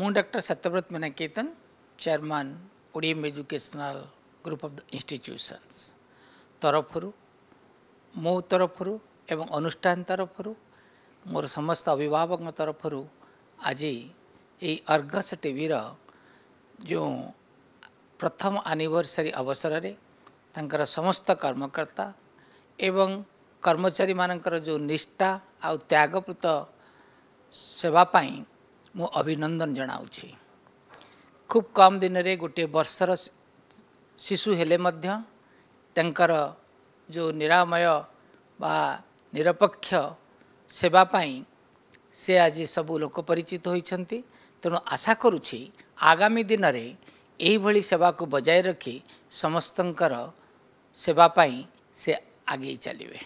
ମୁଁ doctor Satyabrata Minaketan chairman ODM educational group of the institutions ତରଫରୁ ମୋ ତରଫରୁ ଏବଂ ଅନୁଷ୍ଠାନ ତରଫରୁ ମୋର ସମସ୍ତ ଅଭିଭାବକଙ୍କ ତରଫରୁ ଆଜି ଏଇ ଅର୍ଗସ ଟିଭିର ଯେଉଁ ପ୍ରଥମ ଆନିଭର୍ସରୀ ଅବସରରେ ତାଙ୍କର ସମସ୍ତ କର୍ମକର୍ତ୍ତା ଏବଂ କର୍ମଚାରୀମାନଙ୍କର ଯେଉଁ ନିଷ୍ଠା ଆଉ ତ୍ୟାଗପୃତ ସେବା ପାଇଁ ମୁଁ ଅଭିନନ୍ଦନ ଜଣାଉଛି ଖୁବ୍ କମ୍ ଦିନରେ ଗୋଟିଏ ବର୍ଷର ଶିଶୁ ହେଲେ ମଧ୍ୟ ତାଙ୍କର ଯେଉଁ ନିରାମୟ ବା ନିରପେକ୍ଷ ସେବା ପାଇଁ ସେ ଆଜି ସବୁ ଲୋକ ପରିଚିତ ହୋଇଛନ୍ତି ତେଣୁ ଆଶା କରୁଛି ଆଗାମୀ ଦିନରେ ଏହିଭଳି ସେବାକୁ ବଜାୟ ରଖି ସମସ୍ତଙ୍କର ସେବା ପାଇଁ ସେ ଆଗେଇ ଚାଲିବେ